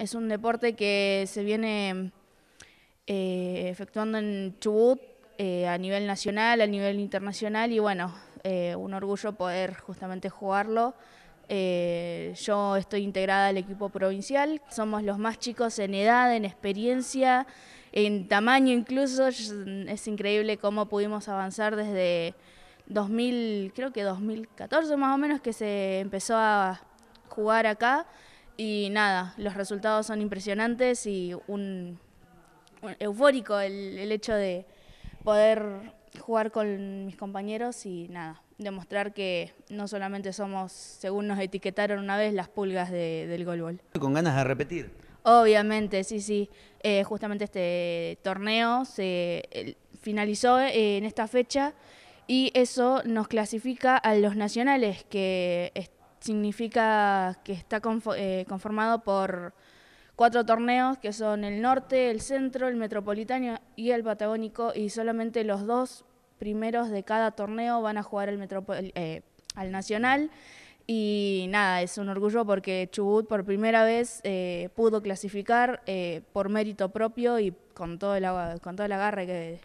Es un deporte que se viene eh, efectuando en Chubut eh, a nivel nacional, a nivel internacional y bueno, eh, un orgullo poder justamente jugarlo. yo estoy integrada al equipo provincial, somos los más chicos en edad, en experiencia, en tamaño incluso. Es increíble cómo pudimos avanzar desde 2000, creo que 2014 más o menos, que se empezó a jugar acá. Y nada, los resultados son impresionantes y un, eufórico el, el hecho de poder jugar con mis compañeros y nada, demostrar que no solamente somos, según nos etiquetaron una vez, las pulgas de, del golbol. ¿Con ganas de repetir? Obviamente, sí, sí. Eh, justamente este torneo se finalizó eh, en esta fecha y eso nos clasifica a los nacionales que significa que está eh, conformado por cuatro torneos que son el norte, el centro, el metropolitano y el patagónico y solamente los dos primeros de cada torneo van a jugar eh, al nacional y nada, es un orgullo porque Chubut por primera vez eh, pudo clasificar por mérito propio y con todo el, con toda la garra que,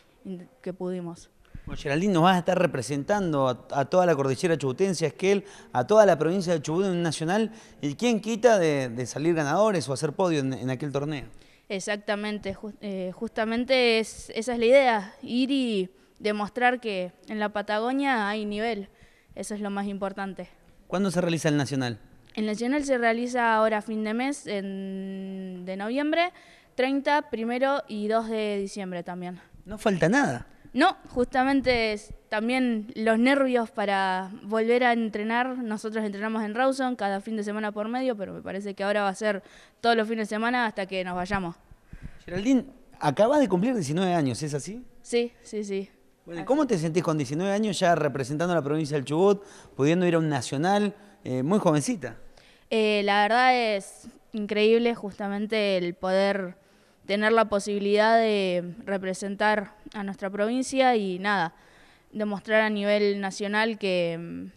que pudimos. Bueno, Geraldine, nos va a estar representando a, toda la cordillera chubutense, a Esquel, a toda la provincia de Chubut en nacional. ¿Y quién quita de, salir ganadores o hacer podio en, aquel torneo? Exactamente, eh, justamente esa es la idea, ir y demostrar que en la Patagonia hay nivel. Eso es lo más importante. ¿Cuándo se realiza el nacional? El nacional se realiza ahora a fin de mes, en, de noviembre, 30, primero y 2 de diciembre también. No falta nada. No, justamente también los nervios para volver a entrenar. Nosotros entrenamos en Rawson cada fin de semana por medio, pero me parece que ahora va a ser todos los fines de semana hasta que nos vayamos. Geraldine, acabas de cumplir 19 años, ¿es así? Sí, sí, sí. ¿cómo te sentís con 19 años ya representando a la provincia del Chubut, pudiendo ir a un nacional, eh, muy jovencita? Eh, la verdad es increíble justamente el poder tener la posibilidad de representar a nuestra provincia y nada, demostrar a nivel nacional que,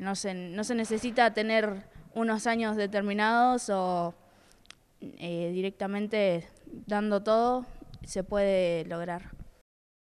no, se, no se necesita tener unos años determinados o eh, directamente dando todo se puede lograr.